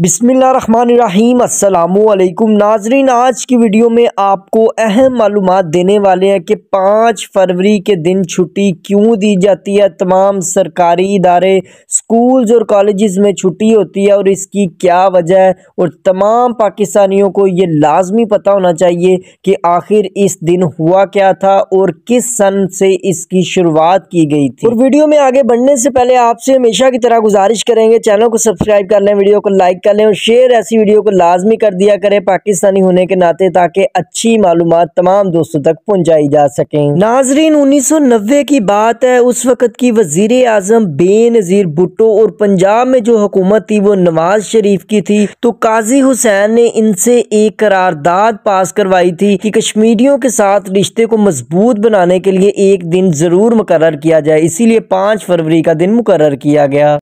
बिसमीम् अल्लाम नाजरीन आज की वीडियो में आपको अहम मालूम देने वाले हैं कि पाँच फरवरी के दिन छुट्टी क्यों दी जाती है तमाम सरकारी इदारे स्कूल्स और कॉलेज़ में छुट्टी होती है और इसकी क्या वजह है और तमाम पाकिस्तानियों को ये लाजमी पता होना चाहिए कि आखिर इस दिन हुआ क्या था और किस सन से इसकी शुरुआत की गई थी और वीडियो में आगे बढ़ने से पहले आपसे हमेशा की तरह गुजारिश करेंगे चैनल को सब्सक्राइब कर लें वीडियो को लाइक कर लें और शेयर ऐसी वीडियो को लाजमी कर दिया करें पाकिस्तानी होने के नाते ताकि अच्छी मालूम तमाम दोस्तों तक पहुँचाई जा सकें नाजरीन उन्नीस सौ नब्बे की बात है उस वक़्त की वजीर बे नज़ीर भुट्टो और पंजाब में जो हुकूमत थी वो नवाज शरीफ की थी तो काजी हुसैन ने इनसे एक करारदाद पास करवाई थी कि कश्मीरियों के साथ रिश्ते को मजबूत बनाने के लिए एक दिन जरूर मुकर किया जाए इसीलिए पाँच फरवरी का दिन मुकर किया गया